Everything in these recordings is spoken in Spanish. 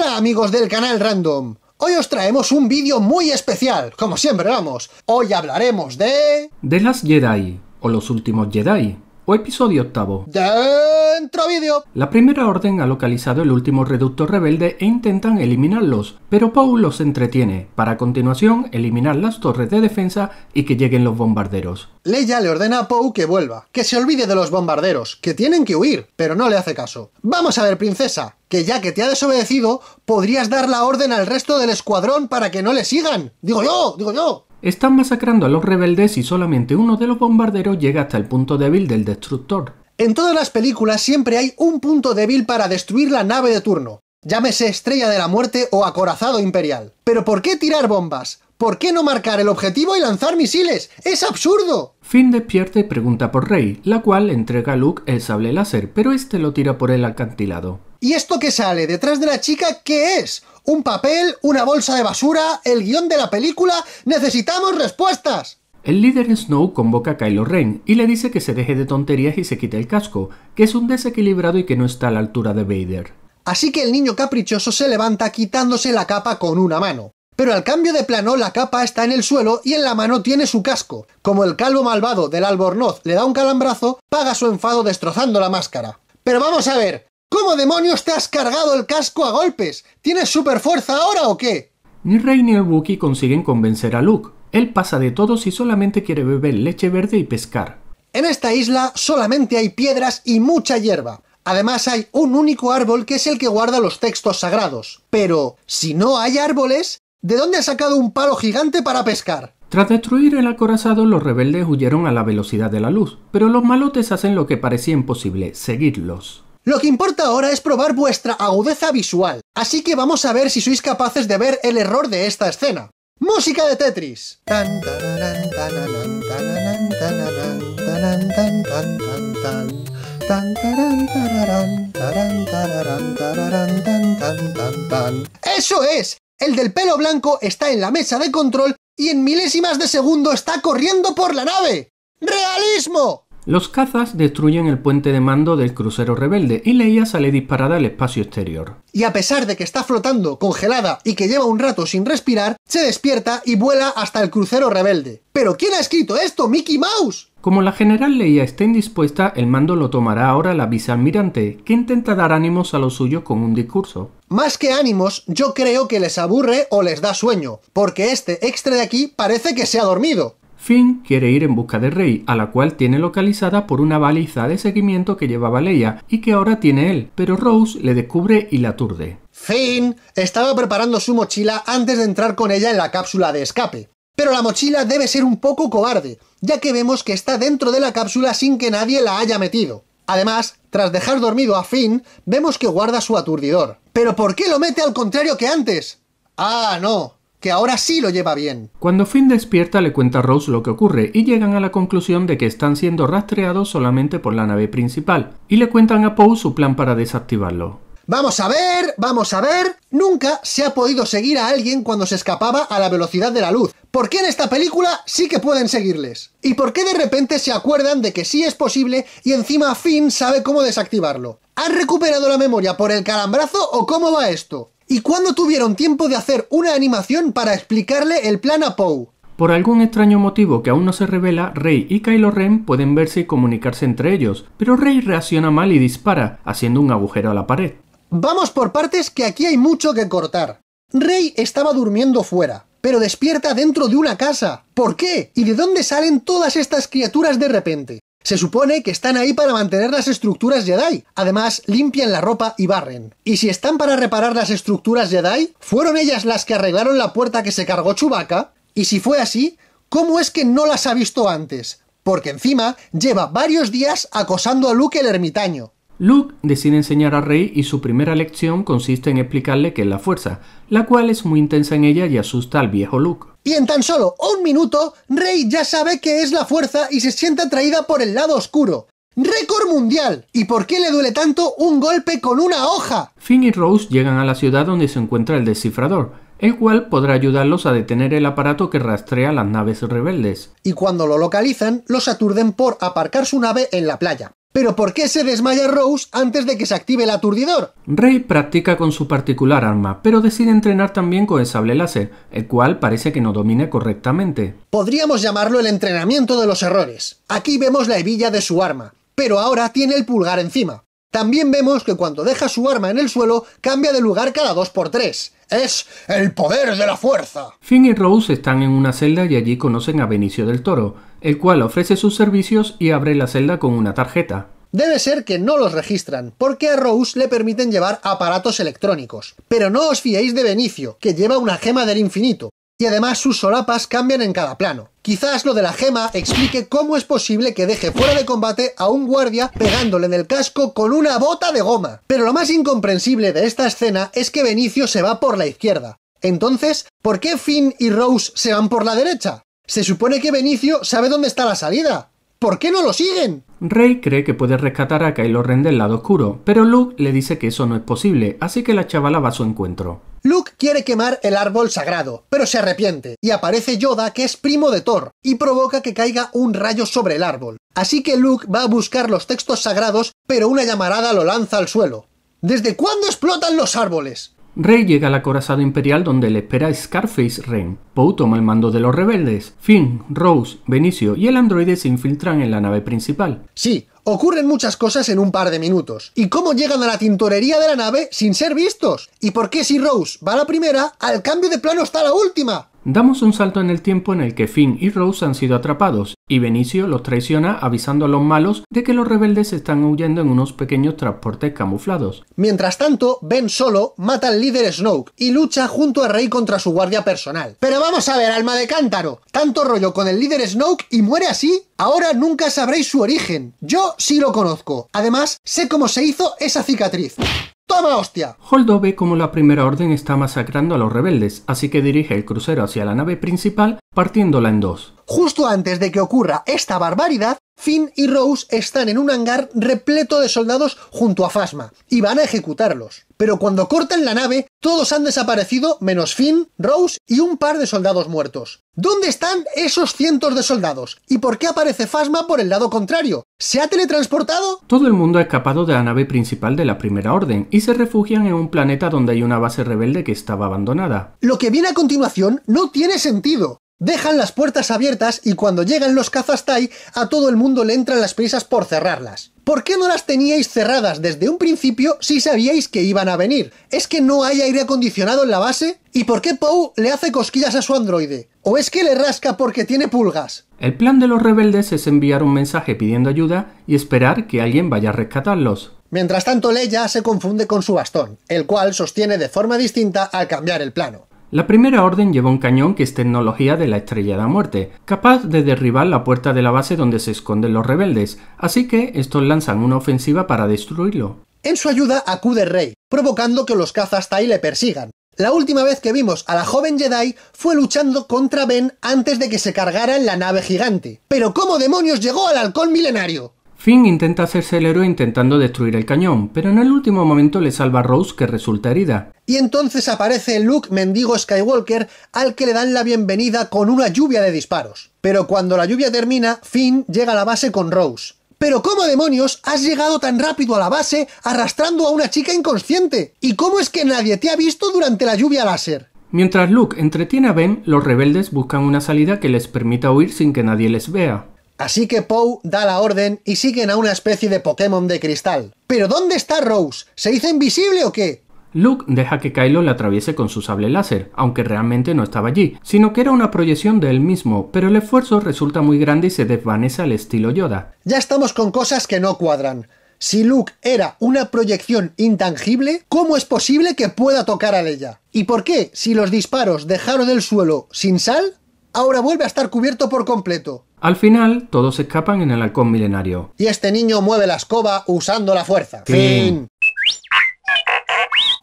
Hola amigos del canal Random, hoy os traemos un vídeo muy especial, como siempre vamos, hoy hablaremos de... De las Jedi, o los últimos Jedi, o episodio octavo. ¡Dentro vídeo! La primera orden ha localizado el último reducto rebelde e intentan eliminarlos, pero Paul los entretiene, para continuación eliminar las torres de defensa y que lleguen los bombarderos. Leia le ordena a Poe que vuelva, que se olvide de los bombarderos, que tienen que huir, pero no le hace caso. Vamos a ver, princesa, que ya que te ha desobedecido, podrías dar la orden al resto del escuadrón para que no le sigan. Digo yo, digo yo. Están masacrando a los rebeldes y solamente uno de los bombarderos llega hasta el punto débil del destructor. En todas las películas siempre hay un punto débil para destruir la nave de turno, llámese Estrella de la Muerte o Acorazado Imperial. Pero ¿por qué tirar bombas? ¿Por qué no marcar el objetivo y lanzar misiles? ¡Es absurdo! Finn despierta y pregunta por Rey, la cual entrega a Luke el sable láser, pero este lo tira por el acantilado. ¿Y esto que sale detrás de la chica qué es? un papel, una bolsa de basura, el guión de la película. ¡Necesitamos respuestas! El líder Snow convoca a Kylo Ren y le dice que se deje de tonterías y se quite el casco, que es un desequilibrado y que no está a la altura de Vader. Así que el niño caprichoso se levanta quitándose la capa con una mano. Pero al cambio de plano la capa está en el suelo y en la mano tiene su casco. Como el calvo malvado del albornoz le da un calambrazo, paga su enfado destrozando la máscara. Pero vamos a ver, ¿Cómo demonios te has cargado el casco a golpes? ¿Tienes super fuerza ahora o qué? Ni Rey ni el Wookiee consiguen convencer a Luke. Él pasa de todo y solamente quiere beber leche verde y pescar. En esta isla solamente hay piedras y mucha hierba. Además hay un único árbol que es el que guarda los textos sagrados. Pero, si no hay árboles, ¿de dónde ha sacado un palo gigante para pescar? Tras destruir el acorazado, los rebeldes huyeron a la velocidad de la luz, pero los malotes hacen lo que parecía imposible, seguirlos. Lo que importa ahora es probar vuestra agudeza visual, así que vamos a ver si sois capaces de ver el error de esta escena. ¡Música de Tetris! ¡Eso es! El del pelo blanco está en la mesa de control y en milésimas de segundo está corriendo por la nave. ¡Realismo! Los cazas destruyen el puente de mando del crucero rebelde y Leia sale disparada al espacio exterior. Y a pesar de que está flotando, congelada y que lleva un rato sin respirar, se despierta y vuela hasta el crucero rebelde. ¿Pero quién ha escrito esto, Mickey Mouse? Como la general Leia está indispuesta, el mando lo tomará ahora la vicealmirante, que intenta dar ánimos a los suyos con un discurso. Más que ánimos, yo creo que les aburre o les da sueño, porque este extra de aquí parece que se ha dormido. Finn quiere ir en busca de Rey, a la cual tiene localizada por una baliza de seguimiento que llevaba Leia y que ahora tiene él, pero Rose le descubre y la aturde. Finn estaba preparando su mochila antes de entrar con ella en la cápsula de escape. Pero la mochila debe ser un poco cobarde, ya que vemos que está dentro de la cápsula sin que nadie la haya metido. Además, tras dejar dormido a Finn, vemos que guarda su aturdidor. ¿Pero por qué lo mete al contrario que antes? Ah, no, que ahora sí lo lleva bien. Cuando Finn despierta le cuenta a Rose lo que ocurre y llegan a la conclusión de que están siendo rastreados solamente por la nave principal y le cuentan a Poe su plan para desactivarlo. Vamos a ver, vamos a ver. Nunca se ha podido seguir a alguien cuando se escapaba a la velocidad de la luz. ¿Por qué en esta película sí que pueden seguirles? ¿Y por qué de repente se acuerdan de que sí es posible y encima Finn sabe cómo desactivarlo? ¿Han recuperado la memoria por el calambrazo o cómo va esto? ¿Y cuándo tuvieron tiempo de hacer una animación para explicarle el plan a Poe? Por algún extraño motivo que aún no se revela, Rey y Kylo Ren pueden verse y comunicarse entre ellos, pero Rey reacciona mal y dispara, haciendo un agujero a la pared. Vamos por partes que aquí hay mucho que cortar. Rey estaba durmiendo fuera, pero despierta dentro de una casa. ¿Por qué? ¿Y de dónde salen todas estas criaturas de repente? Se supone que están ahí para mantener las estructuras Jedi. Además, limpian la ropa y barren. Y si están para reparar las estructuras Jedi, ¿fueron ellas las que arreglaron la puerta que se cargó Chubaca. Y si fue así, ¿cómo es que no las ha visto antes? Porque encima lleva varios días acosando a Luke el ermitaño. Luke decide enseñar a Rey y su primera lección consiste en explicarle que es la fuerza, la cual es muy intensa en ella y asusta al viejo Luke. Y en tan solo un minuto, Rey ya sabe qué es la fuerza y se siente atraída por el lado oscuro. ¡Récord mundial! ¿Y por qué le duele tanto un golpe con una hoja? Finn y Rose llegan a la ciudad donde se encuentra el descifrador, el cual podrá ayudarlos a detener el aparato que rastrea las naves rebeldes. Y cuando lo localizan, los aturden por aparcar su nave en la playa. Pero ¿por qué se desmaya Rose antes de que se active el aturdidor? Rey practica con su particular arma, pero decide entrenar también con el sable láser, el cual parece que no domina correctamente. Podríamos llamarlo el entrenamiento de los errores. Aquí vemos la hebilla de su arma, pero ahora tiene el pulgar encima. También vemos que cuando deja su arma en el suelo, cambia de lugar cada dos por tres. es el poder de la fuerza! Finn y Rose están en una celda y allí conocen a Benicio del Toro, el cual ofrece sus servicios y abre la celda con una tarjeta. Debe ser que no los registran, porque a Rose le permiten llevar aparatos electrónicos. Pero no os fiéis de Benicio, que lleva una gema del infinito y además sus solapas cambian en cada plano. Quizás lo de la gema explique cómo es posible que deje fuera de combate a un guardia pegándole en el casco con una bota de goma. Pero lo más incomprensible de esta escena es que Benicio se va por la izquierda. Entonces, ¿por qué Finn y Rose se van por la derecha? Se supone que Benicio sabe dónde está la salida. ¿Por qué no lo siguen? Rey cree que puede rescatar a Kylo Ren del lado oscuro, pero Luke le dice que eso no es posible, así que la chavala va a su encuentro. Luke quiere quemar el árbol sagrado, pero se arrepiente, y aparece Yoda, que es primo de Thor, y provoca que caiga un rayo sobre el árbol. Así que Luke va a buscar los textos sagrados, pero una llamarada lo lanza al suelo. ¿Desde cuándo explotan los árboles? Rey llega al acorazado imperial donde le espera Scarface Ren. Poe toma el mando de los rebeldes. Finn, Rose, Benicio y el androide se infiltran en la nave principal. Sí, Ocurren muchas cosas en un par de minutos. ¿Y cómo llegan a la tintorería de la nave sin ser vistos? ¿Y por qué si Rose va a la primera, al cambio de plano está la última? Damos un salto en el tiempo en el que Finn y Rose han sido atrapados, y Benicio los traiciona avisando a los malos de que los rebeldes están huyendo en unos pequeños transportes camuflados. Mientras tanto, Ben solo mata al líder Snoke y lucha junto a Rey contra su guardia personal. Pero vamos a ver, alma de cántaro, tanto rollo con el líder Snoke y muere así. Ahora nunca sabréis su origen. Yo sí lo conozco. Además, sé cómo se hizo esa cicatriz. ¡Toma hostia! Holdo ve cómo la Primera Orden está masacrando a los rebeldes, así que dirige el crucero hacia la nave principal partiéndola en dos. Justo antes de que ocurra esta barbaridad, Finn y Rose están en un hangar repleto de soldados junto a Fasma y van a ejecutarlos. Pero cuando cortan la nave, todos han desaparecido menos Finn, Rose y un par de soldados muertos. ¿Dónde están esos cientos de soldados? ¿Y por qué aparece Fasma por el lado contrario? ¿Se ha teletransportado? Todo el mundo ha escapado de la nave principal de la Primera Orden y se refugian en un planeta donde hay una base rebelde que estaba abandonada. Lo que viene a continuación no tiene sentido. Dejan las puertas abiertas y cuando llegan los cazastai a todo el mundo le entran las prisas por cerrarlas. ¿Por qué no las teníais cerradas desde un principio si sabíais que iban a venir? ¿Es que no hay aire acondicionado en la base? ¿Y por qué Poe le hace cosquillas a su androide? ¿O es que le rasca porque tiene pulgas? El plan de los rebeldes es enviar un mensaje pidiendo ayuda y esperar que alguien vaya a rescatarlos. Mientras tanto, Leia se confunde con su bastón, el cual sostiene de forma distinta al cambiar el plano. La primera orden lleva un cañón que es tecnología de la Estrella de la Muerte, capaz de derribar la puerta de la base donde se esconden los rebeldes, así que estos lanzan una ofensiva para destruirlo. En su ayuda acude Rey, provocando que los cazas Tai le persigan. La última vez que vimos a la joven Jedi fue luchando contra Ben antes de que se cargara en la nave gigante. Pero ¿cómo demonios llegó al halcón milenario? Finn intenta hacerse el héroe intentando destruir el cañón, pero en el último momento le salva a Rose que resulta herida. Y entonces aparece Luke Mendigo Skywalker al que le dan la bienvenida con una lluvia de disparos. Pero cuando la lluvia termina, Finn llega a la base con Rose. Pero ¿cómo demonios has llegado tan rápido a la base arrastrando a una chica inconsciente? ¿Y cómo es que nadie te ha visto durante la lluvia láser? Mientras Luke entretiene a Ben, los rebeldes buscan una salida que les permita huir sin que nadie les vea. Así que Poe da la orden y siguen a una especie de Pokémon de cristal. ¿Pero dónde está Rose? ¿Se hizo invisible o qué? Luke deja que Kylo la atraviese con su sable láser, aunque realmente no estaba allí, sino que era una proyección de él mismo, pero el esfuerzo resulta muy grande y se desvanece al estilo Yoda. Ya estamos con cosas que no cuadran. Si Luke era una proyección intangible, ¿cómo es posible que pueda tocar a ella? ¿Y por qué, si los disparos dejaron el suelo sin sal, ahora vuelve a estar cubierto por completo. Al final, todos escapan en el halcón milenario. Y este niño mueve la escoba usando la fuerza. Fin.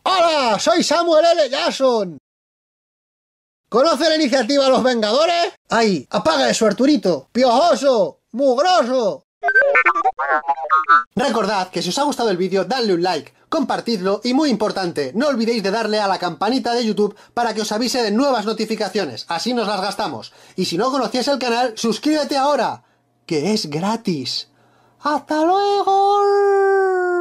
¡Hola! Soy Samuel L. Jackson. ¿Conoce la iniciativa Los Vengadores? ¡Ay! ¡Apaga eso, Arturito! ¡Piojoso! ¡Mugroso! Recordad que si os ha gustado el vídeo, dadle un like, compartidlo y muy importante, no olvidéis de darle a la campanita de YouTube para que os avise de nuevas notificaciones, así nos las gastamos. Y si no conocías el canal, suscríbete ahora, que es gratis. ¡Hasta luego!